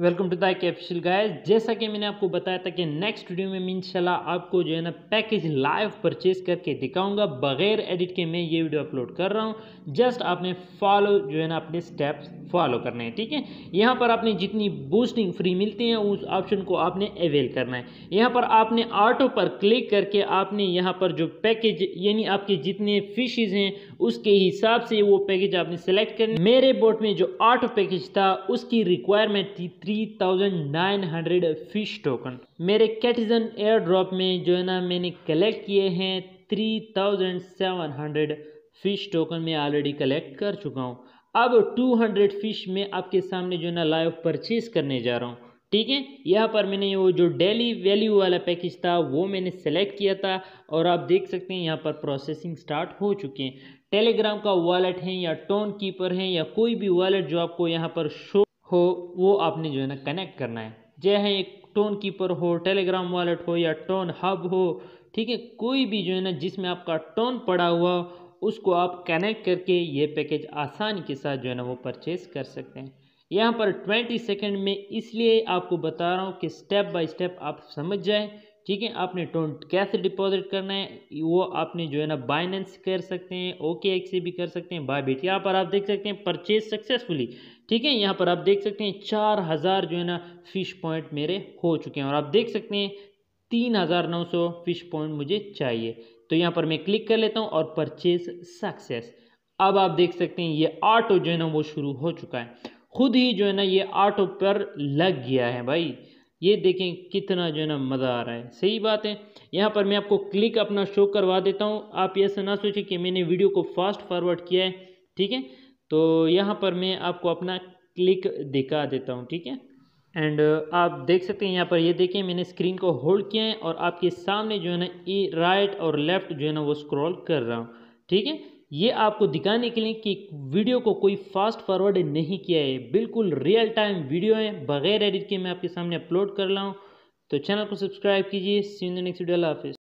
welcome to the capital guys जैसा कि मैंने आपको बताया था कि नेक्स्ट वीडियो में मैं इंशाल्लाह आपको जो है ना पैकेज लाइव परचेज करके दिखाऊंगा बगैर एडिट के मैं ये वीडियो अपलोड कर रहा हूँ जस्ट आपने फॉलो जो है ना अपने स्टेप्स फॉलो करने हैं ठीक है यहाँ पर आपने जितनी बूस्टिंग फ्री मिलती है उस ऑप्शन को आपने अवेल करना है यहाँ पर आपने ऑटो पर क्लिक करके आपने यहाँ पर जो पैकेज यानी आपके जितने फिशेज हैं उसके हिसाब से वो पैकेज आपने सेलेक्ट करना मेरे बोट में जो ऑटो पैकेज था उसकी रिक्वायरमेंट थी three thousand nine hundred fish token मेरे कैटिजन एयर ड्रॉप में जो है ना मैंने कलेक्ट किए हैं three thousand seven hundred fish token में ऑलरेडी कलेक्ट कर चुका हूँ अब टू हंड्रेड फ़िश में आपके सामने जो है ना लाइव परचेज़ करने जा रहा हूँ ठीक है यहाँ पर मैंने वो जो डेली वैल्यू वाला पैकेज था वो मैंने सेलेक्ट किया था और आप देख सकते हैं यहाँ पर प्रोसेसिंग स्टार्ट हो चुकी है टेलीग्राम का वॉलेट है या टोन कीपर है या कोई भी वॉलेट जो आपको यहाँ पर शो हो वो आपने जो है ना कनेक्ट करना है चाहे एक टोन कीपर हो टेलीग्राम वॉलेट हो या टोन हब हो ठीक है कोई भी जो है ना जिसमें आपका टोन पड़ा हुआ उसको आप कनेक्ट करके ये पैकेज आसानी के साथ जो है ना वो परचेज़ कर सकते हैं यहाँ पर ट्वेंटी सेकेंड में इसलिए आपको बता रहा हूँ कि स्टेप बाय स्टेप आप समझ जाए ठीक है आपने कैसे डिपॉजिट करना है वो आपने जो है ना बाइनेंस कर सकते हैं ओके एक्स से भी कर सकते हैं बाय बीट यहाँ पर आप देख सकते हैं परचेज सक्सेसफुली ठीक है यहाँ पर आप देख सकते हैं चार हज़ार जो है ना फिश पॉइंट मेरे हो चुके हैं और आप देख सकते हैं तीन हज़ार नौ सौ फिश पॉइंट मुझे चाहिए तो यहाँ पर मैं क्लिक कर लेता हूँ और परचेज सक्सेस अब आप देख सकते हैं ये ऑटो जो है ना वो शुरू हो चुका है खुद ही जो है ना ये ऑटो पर लग गया है भाई ये देखें कितना जो है ना मज़ा आ रहा है सही बात है यहाँ पर मैं आपको क्लिक अपना शो करवा देता हूँ आप ऐसा ना सोचें कि मैंने वीडियो को फास्ट फॉरवर्ड किया है ठीक है तो यहाँ पर मैं आपको अपना क्लिक दिखा देता हूँ ठीक है एंड uh, आप देख सकते हैं यहाँ पर ये यह देखें मैंने स्क्रीन को होल्ड किया है और आपके सामने जो है ना ई राइट और लेफ़्ट जो है ना वो स्क्रॉल कर रहा हूँ ठीक है ये आपको दिखाने के लिए कि वीडियो को कोई फास्ट फॉरवर्ड नहीं किया है बिल्कुल रियल टाइम वीडियो है बगैर एडिट के मैं आपके सामने अपलोड कर रहा हूँ तो चैनल को सब्सक्राइब कीजिए see in the next video हाफिज़